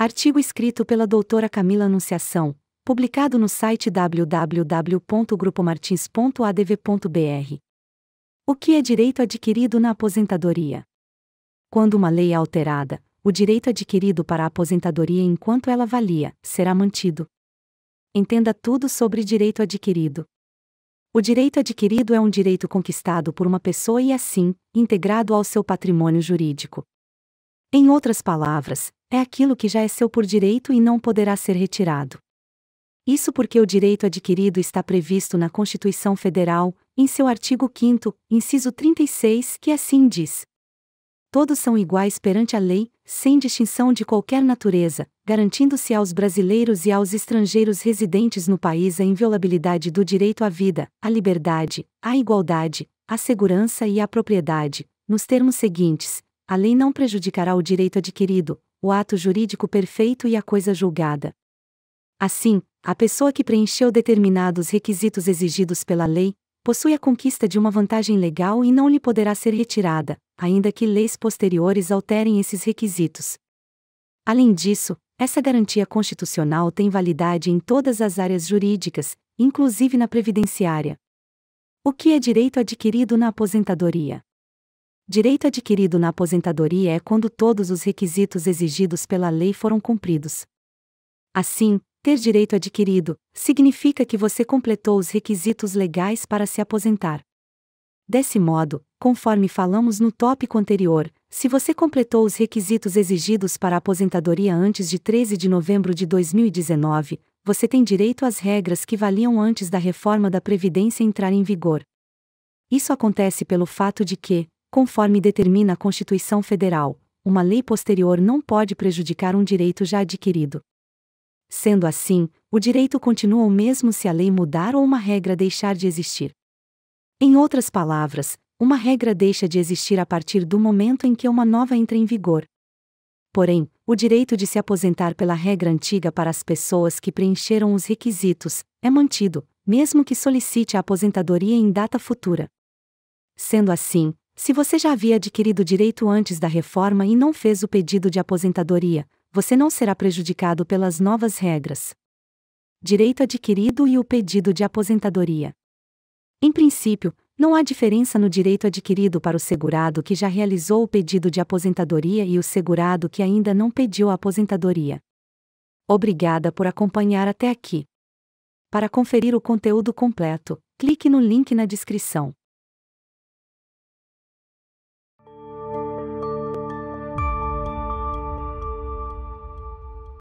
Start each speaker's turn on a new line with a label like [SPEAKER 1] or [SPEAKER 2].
[SPEAKER 1] Artigo escrito pela doutora Camila Anunciação, publicado no site www.grupomartins.adv.br. O que é direito adquirido na aposentadoria? Quando uma lei é alterada, o direito adquirido para a aposentadoria enquanto ela valia será mantido. Entenda tudo sobre direito adquirido. O direito adquirido é um direito conquistado por uma pessoa e assim, integrado ao seu patrimônio jurídico. Em outras palavras, é aquilo que já é seu por direito e não poderá ser retirado. Isso porque o direito adquirido está previsto na Constituição Federal, em seu artigo 5, inciso 36, que assim diz: Todos são iguais perante a lei, sem distinção de qualquer natureza, garantindo-se aos brasileiros e aos estrangeiros residentes no país a inviolabilidade do direito à vida, à liberdade, à igualdade, à segurança e à propriedade, nos termos seguintes, a lei não prejudicará o direito adquirido, o ato jurídico perfeito e a coisa julgada. Assim, a pessoa que preencheu determinados requisitos exigidos pela lei, possui a conquista de uma vantagem legal e não lhe poderá ser retirada, ainda que leis posteriores alterem esses requisitos. Além disso, essa garantia constitucional tem validade em todas as áreas jurídicas, inclusive na previdenciária. O que é direito adquirido na aposentadoria? Direito adquirido na aposentadoria é quando todos os requisitos exigidos pela lei foram cumpridos. Assim, ter direito adquirido significa que você completou os requisitos legais para se aposentar. Desse modo, conforme falamos no tópico anterior, se você completou os requisitos exigidos para a aposentadoria antes de 13 de novembro de 2019, você tem direito às regras que valiam antes da reforma da Previdência entrar em vigor. Isso acontece pelo fato de que, conforme determina a Constituição Federal, uma lei posterior não pode prejudicar um direito já adquirido. Sendo assim, o direito continua o mesmo se a lei mudar ou uma regra deixar de existir. Em outras palavras, uma regra deixa de existir a partir do momento em que uma nova entra em vigor. Porém, o direito de se aposentar pela regra antiga para as pessoas que preencheram os requisitos é mantido, mesmo que solicite a aposentadoria em data futura. Sendo assim, se você já havia adquirido direito antes da reforma e não fez o pedido de aposentadoria, você não será prejudicado pelas novas regras. Direito adquirido e o pedido de aposentadoria. Em princípio, não há diferença no direito adquirido para o segurado que já realizou o pedido de aposentadoria e o segurado que ainda não pediu a aposentadoria. Obrigada por acompanhar até aqui. Para conferir o conteúdo completo, clique no link na descrição.